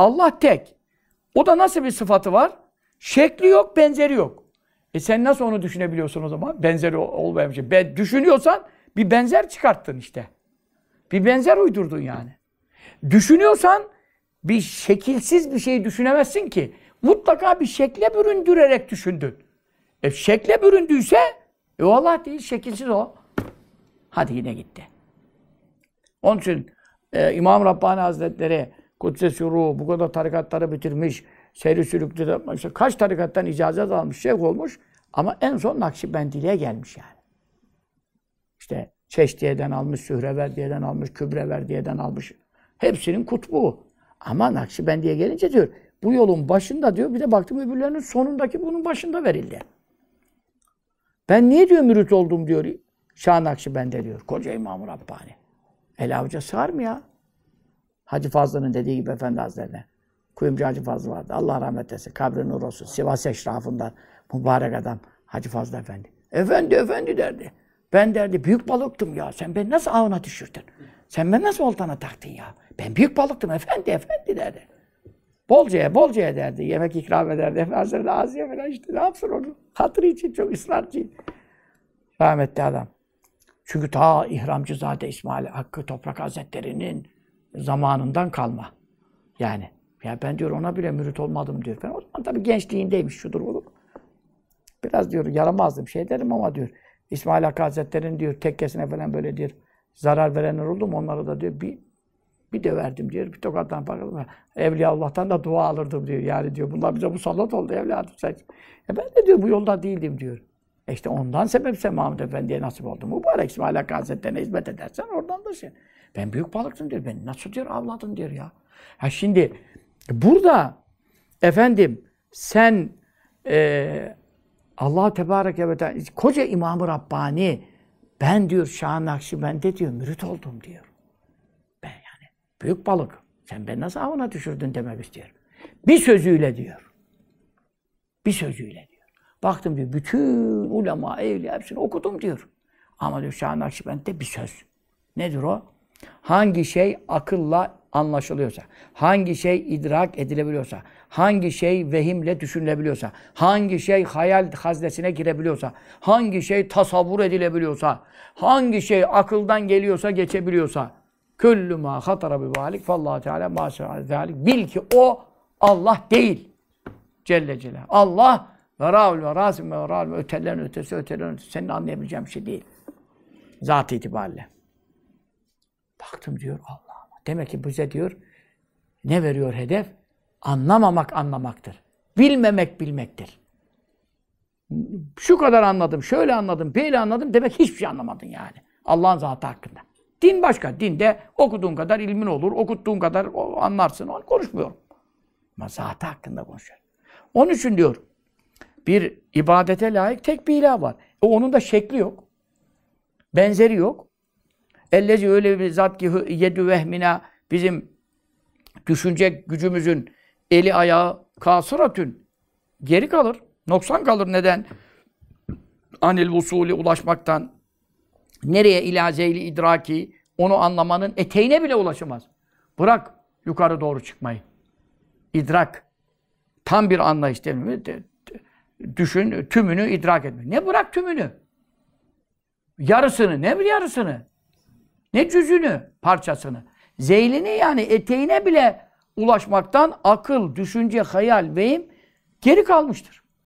Allah tek. O da nasıl bir sıfatı var? Şekli yok, benzeri yok. E sen nasıl onu düşünebiliyorsun o zaman? Benzeri olmayan bir şey. Ben düşünüyorsan bir benzer çıkarttın işte. Bir benzer uydurdun yani. Düşünüyorsan bir şekilsiz bir şey düşünemezsin ki. Mutlaka bir şekle büründürerek düşündün. E şekle büründüyse e o Allah değil, şekilsiz o. Hadi yine gitti. Onun için e, İmam Rabbani Hazretleri Kudüs'e bu kadar tarikatları bitirmiş, seyri sülüktü de işte kaç tarikattan icazet almış, şeyh olmuş ama en son Nakşibendiliğe gelmiş yani. İşte Çeşdiye'den almış, Sühreverdiye'den almış, Kübreverdiye'den almış. Hepsinin kutbu. Ama Nakşibendi'ye gelince diyor, bu yolun başında diyor, bir de baktım öbürlerinin sonundaki bunun başında verildi. Ben niye diyor mürit oldum diyor Şah Nakşibend'e diyor. Koca İmam-ı Rabbani. El avuca sığar mı ya? Hacı Fazlı'nın dediği gibi Efendi Hazretlerine. Kuyumcu Hacı Fazlı vardı. Allah rahmet eylesin. Kabri nur olsun. Sivas eşrafından mübarek adam Hacı Fazlı Efendi. Efendi, efendi derdi. Ben derdi büyük balıktım ya. Sen beni nasıl avına düşürdün? Sen beni nasıl oltana taktın ya? Ben büyük balıktım efendi, efendi derdi. Bolcaya, bolcaya derdi. Yemek ikram ederdi. Efendi Hazretleri ağzıya falan işte. Ne yapsın onu? Hatırı için çok ısrarcı. Rahmetli adam. Çünkü ta İhramcızade İsmail Hakkı Toprak Hazretleri'nin zamanından kalma. Yani ya ben diyor ona bile mürit olmadım diyor. Ben o zaman tabii gençliğindeymiş şudur budur. Biraz diyor yaramazdım şey derim ama diyor İsmail Hakkı Hazretleri'nin diyor tekkesine falan böyle diyor zarar verenler oldu mu onlara da diyor bir bir de verdim diyor. Bir tokattan bakalım. Evliya Allah'tan da dua alırdım diyor. Yani diyor bunlar bize bu salat oldu evladım sen. E ben de diyor bu yolda değildim diyor. E işte ondan sebepse Mahmud Efendi'ye nasip oldu. Mübarek İsmail Hakkı Hazretleri'ne hizmet edersen oradan da şey. Ben büyük balıktım diyor. Ben nasıl diyor avladım diyor ya. Ha şimdi burada efendim sen e, Allah Tebareke ve Teala koca İmam-ı Rabbani ben diyor Şah Nakşibend'e diyor mürit oldum diyor. Ben yani büyük balık. Sen ben nasıl avına düşürdün demek istiyorum. Bir sözüyle diyor. Bir sözüyle diyor. Baktım diyor bütün ulema, evliya hepsini okudum diyor. Ama diyor Şah Nakşibend'de bir söz. Nedir o? Hangi şey akılla anlaşılıyorsa, hangi şey idrak edilebiliyorsa, hangi şey vehimle düşünülebiliyorsa, hangi şey hayal haznesine girebiliyorsa, hangi şey tasavvur edilebiliyorsa, hangi şey akıldan geliyorsa, geçebiliyorsa, küllü ma hatara bi valik fallahu teala ma zalik. Bil ki o Allah değil. Celle Celal. Allah ve raul ve rasim ve raul ötelerin ötesi ötelerin ötesi. Senin anlayabileceğim bir şey değil. Zat itibariyle. Baktım diyor Allah'ıma. Demek ki bize diyor ne veriyor hedef? Anlamamak anlamaktır. Bilmemek bilmektir. Şu kadar anladım, şöyle anladım, böyle anladım demek hiçbir şey anlamadın yani. Allah'ın zatı hakkında. Din başka. Dinde okuduğun kadar ilmin olur, okuttuğun kadar anlarsın. Onu konuşmuyorum. Ama zatı hakkında konuşuyorum. Onun için diyor, bir ibadete layık tek bir ilah var. E onun da şekli yok. Benzeri yok. Ellezi öyle bir zat ki yedü vehmina bizim düşünce gücümüzün eli ayağı kasıratün geri kalır. Noksan kalır. Neden? Anil vusuli ulaşmaktan nereye ilazeyli idraki onu anlamanın eteğine bile ulaşamaz. Bırak yukarı doğru çıkmayı. İdrak. Tam bir anlayış değil mi? Düşün, tümünü idrak etme. Ne bırak tümünü? Yarısını, ne bir yarısını? Ne cüzünü, parçasını. Zeylini yani eteğine bile ulaşmaktan akıl, düşünce, hayal, vehim geri kalmıştır.